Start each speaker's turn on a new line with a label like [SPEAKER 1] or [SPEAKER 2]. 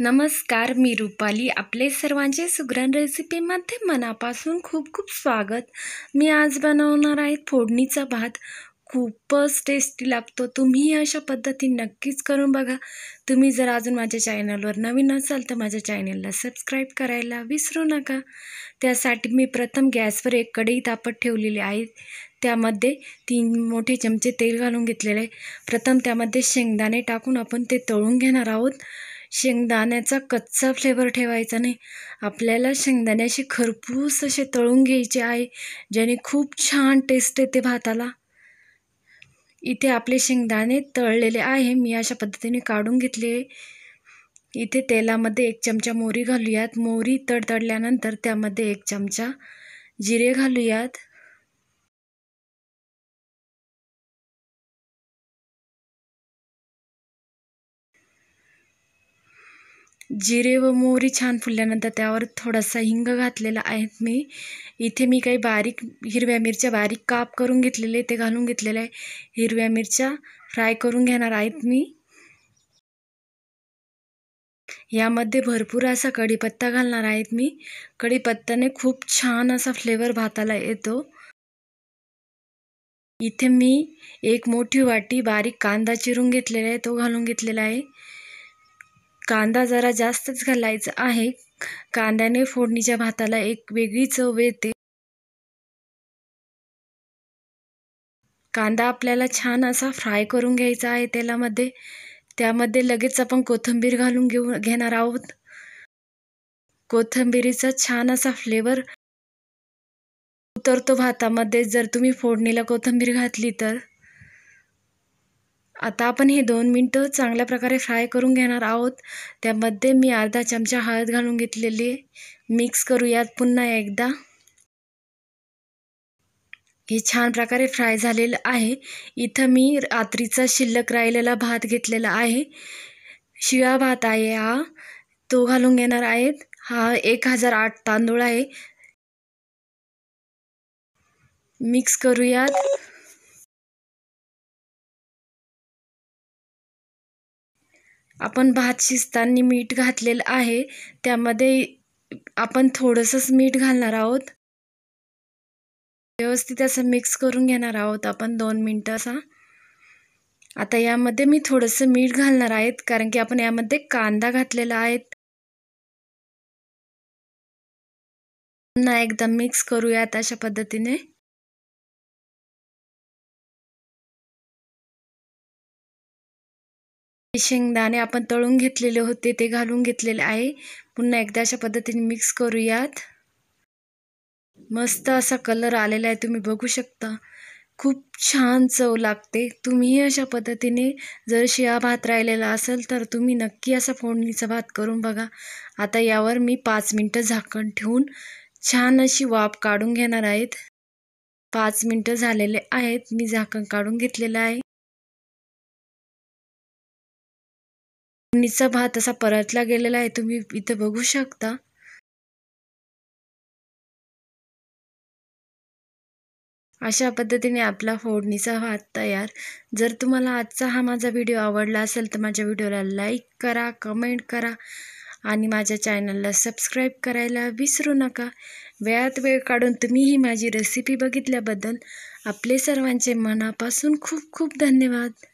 [SPEAKER 1] नमस्कार मी रुपाली आपले सर्वांचे सुग्रण रेसिपीमध्ये मनापासून खूप खूप स्वागत मी आज बनवणार आहे फोडणीचा भात खूपच टेस्टी लागतो तुम्ही अशा पद्धती नक्कीच करून बघा तुम्ही जर अजून माझ्या चॅनलवर नवीन असाल तर माझ्या चॅनलला सबस्क्राईब करायला विसरू नका त्यासाठी मी प्रथम गॅसवर एक कढई तापत ठेवलेली आहे त्यामध्ये तीन मोठे चमचे तेल घालून घेतलेले आहे प्रथम त्यामध्ये शेंगदाणे टाकून आपण ते तळून घेणार आहोत शेंगदाण्याचा कच्चा फ्लेवर ठेवायचा नाही आपल्याला शेंगदाण्याशी खरपूस असे तळून घ्यायचे आहे ज्याने खूप छान टेस्ट येते भाताला इथे आपले शेंगदाणे तळलेले आहे मी अशा पद्धतीने काढून घेतले
[SPEAKER 2] इथे तेलामध्ये एक चमचा मोहरी घालूयात मोहरी तडतडल्यानंतर त्यामध्ये एक चमचा
[SPEAKER 3] जिरे घालूयात
[SPEAKER 2] जिरे व मोहरी छान फुलल्यानंतर त्यावर थोडासा हिंग घातलेला आहे मी
[SPEAKER 1] इथे मी काही बारीक हिरव्या मिरच्या बारीक काप करून घेतलेले ते घालून घेतलेले आहे हिरव्या मिरच्या फ्राय करून घेणार आहेत मी यामध्ये भरपूर असा कढीपत्ता घालणार आहेत मी कढीपत्त्याने खूप छान असा फ्लेवर भाताला येतो इथे मी एक मोठी वाटी बारीक कांदा चिरून घेतलेला आहे तो घालून घेतलेला आहे
[SPEAKER 2] कांदा जरा जास्तच घालायचा आहे कांद्याने फोडणीच्या भाताला एक वेगळी चव येते कांदा आपल्याला छान असा फ्राय करून घ्यायचा आहे तेलामध्ये त्यामध्ये लगेच आपण कोथिंबीर घालून
[SPEAKER 1] घेऊ घेणार आहोत कोथिंबीरीचा छान असा फ्लेवर उतरतो भातामध्ये जर तुम्ही फोडणीला कोथिंबीर घातली तर आता आपण हे दोन मिनटं चांगल्या प्रकारे फ्राय करून घेणार आहोत त्यामध्ये मी अर्धा चमचा हळद घालून घेतलेली मिक्स करूयात पुन्हा एकदा हे छान प्रकारे फ्राय झालेलं आहे इथं मी रात्रीचा शिल्लक राहिलेला भात घेतलेला आहे शिळा भात आहे
[SPEAKER 2] हा तो घालून घेणार आहेत हा एक हजार आठ तांदूळ आहे
[SPEAKER 3] मिक्स करूयात आपण भात शिजताना
[SPEAKER 2] मीठ घातलेलं आहे त्यामध्ये आपण थोडंसंच मीठ घालणार आहोत
[SPEAKER 1] व्यवस्थित असं मिक्स करून घेणार आहोत आपण दोन मिनटं असा
[SPEAKER 2] आता यामध्ये मी थोडंसं मीठ घालणार आहेत कारण की आपण यामध्ये कांदा
[SPEAKER 3] घातलेला आहे पुन्हा एकदा मिक्स करूयात अशा पद्धतीने शेंगदाणे आपण तळून घेतलेले होते
[SPEAKER 2] ते घालून घेतलेले आहे पुन्हा एकदा अशा पद्धतीने मिक्स करूयात
[SPEAKER 1] मस्त असा कलर आलेला आहे तुम्ही बघू शकता खूप छान चव लागते तुम्हीही अशा पद्धतीने जर शिळा भात राहिलेला असेल तर तुम्ही नक्की असा फोडणीचा भात करून बघा आता यावर मी पाच मिनटं झाकण ठेवून छान अशी
[SPEAKER 2] वाफ काढून घेणार आहेत पाच मिनटं झालेले आहेत मी झाकण काढून घेतलेलं
[SPEAKER 3] आहे फोडणीचा भात असा परतला गेलेला आहे तुम्ही इथं बघू शकता
[SPEAKER 2] अशा पद्धतीने आपला फोडणीचा भात तयार
[SPEAKER 1] जर तुम्हाला आजचा हा माझा व्हिडिओ आवडला असेल तर माझ्या व्हिडिओला लाईक करा कमेंट करा आणि माझ्या चॅनलला सबस्क्राईब करायला विसरू नका वेळात वेळ
[SPEAKER 2] काढून तुम्ही ही माझी रेसिपी बघितल्याबद्दल आपले सर्वांचे मनापासून खूप खूप धन्यवाद